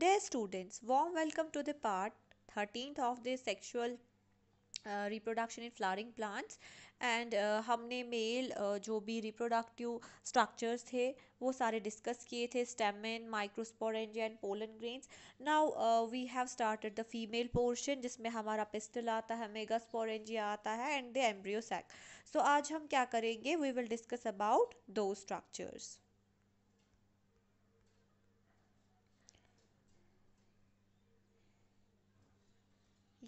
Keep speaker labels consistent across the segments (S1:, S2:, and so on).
S1: Dear students, warm welcome to the part 13th of the sexual reproduction in flowering plants and हमने male uh, जो भी reproductive structures थे वो सारे discuss किए थे stamen microsporangia and pollen grains now we have started the female portion जिसमें हमारा पिस्टल आता है मेगास्पोरेंजिया आता है एंड द एम्ब्रियोसैक सो आज हम क्या करेंगे वी विल डिस्कस अबाउट दो स्ट्रक्चर्स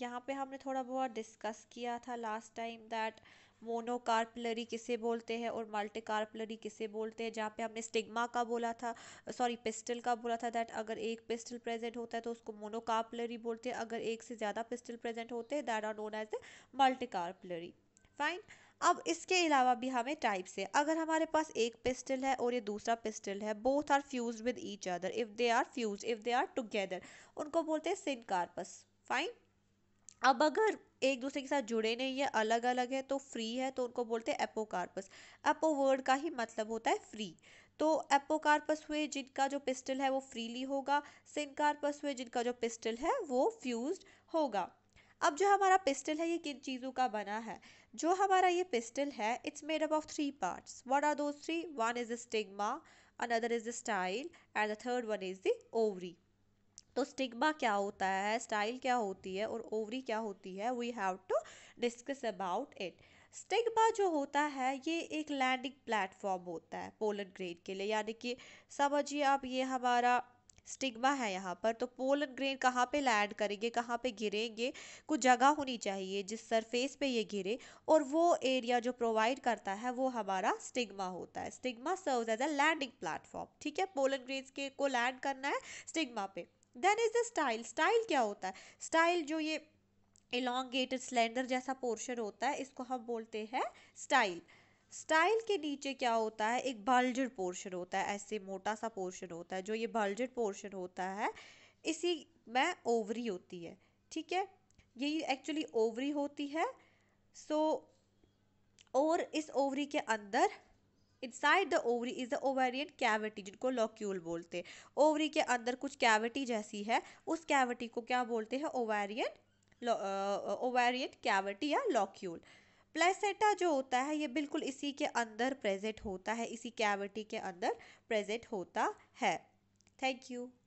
S1: यहाँ पे हमने थोड़ा बहुत डिस्कस किया था लास्ट टाइम दैट मोनोकार्पलरी किसे बोलते हैं और मल्टीकार्पलरी किसे बोलते हैं जहाँ पे हमने स्टिग्मा का बोला था सॉरी पिस्टल का बोला था दैट अगर एक पिस्टल प्रेजेंट होता है तो उसको मोनोकार्पलरी बोलते हैं अगर एक से ज़्यादा पिस्टल प्रेजेंट होते हैं that are known as the multicarpellary fine अब इसके अलावा भी हमें टाइप्स है अगर हमारे पास एक पिस्टल है और ये दूसरा पिस्टल है both are fused with each other if they are fused if they are together उनको बोलते हैं सिनकार्पस फाइन अब अगर एक दूसरे के साथ जुड़े नहीं है अलग अलग है तो फ्री है तो उनको बोलते हैं एपोकार्पस एपो वर्ड का ही मतलब होता है फ्री तो एपोकार्पस हुए जिनका जो पिस्टल है वो फ्रीली होगा सिनकार्पस हुए जिनका जो पिस्टल है वो फ्यूज होगा अब जो हमारा पिस्टल है ये किन चीज़ों का बना है जो हमारा ये पिस्टल है it's made up of three parts what are those three one is the stigma another is the style and the third one is the ovary तो स्टिग्मा क्या होता है स्टाइल क्या होती है और ओवरी क्या होती है we have to discuss about it stigma जो होता है ये एक लैंडिंग प्लेटफॉर्म होता है पोलन ग्रेन के लिए यानी कि समझिए आप ये हमारा स्टिग्मा है यहाँ पर तो पोलन ग्रेन कहाँ पे लैंड करेंगे कहाँ पे गिरेंगे कुछ जगह होनी चाहिए जिस सरफेस पे ये गिरे और वो एरिया जो प्रोवाइड करता है वो हमारा स्टिग्मा होता है stigma serves as a landing platform ठीक है पोलन ग्रेन के को लैंड करना है स्टिग्मा पे then is the style style क्या होता है स्टाइल जो ये इलांगेटेड स्लेंडर जैसा पोर्शन होता है इसको हम बोलते हैं स्टाइल स्टाइल के नीचे क्या होता है एक बल्जर पोर्शन होता है ऐसे मोटा सा पोर्शन होता है जो ये बल्जर पोर्शन होता है इसी में ओवरी होती है ठीक है यही एक्चुअली ओवरी होती है सो so, और इस ओवरी के अंदर inside the ovary is the ovarian cavity जिनको लॉक्यूल बोलते हैं ओवरी के अंदर कुछ कैविटी जैसी है उस कैविटी को क्या बोलते हैं ओवेरियन ओवेरियन कैविटी या लॉक्यूल प्लेसेटा जो होता है ये बिल्कुल इसी के अंदर प्रेजेंट होता है इसी कैविटी के अंदर प्रेजेंट होता है थैंक यू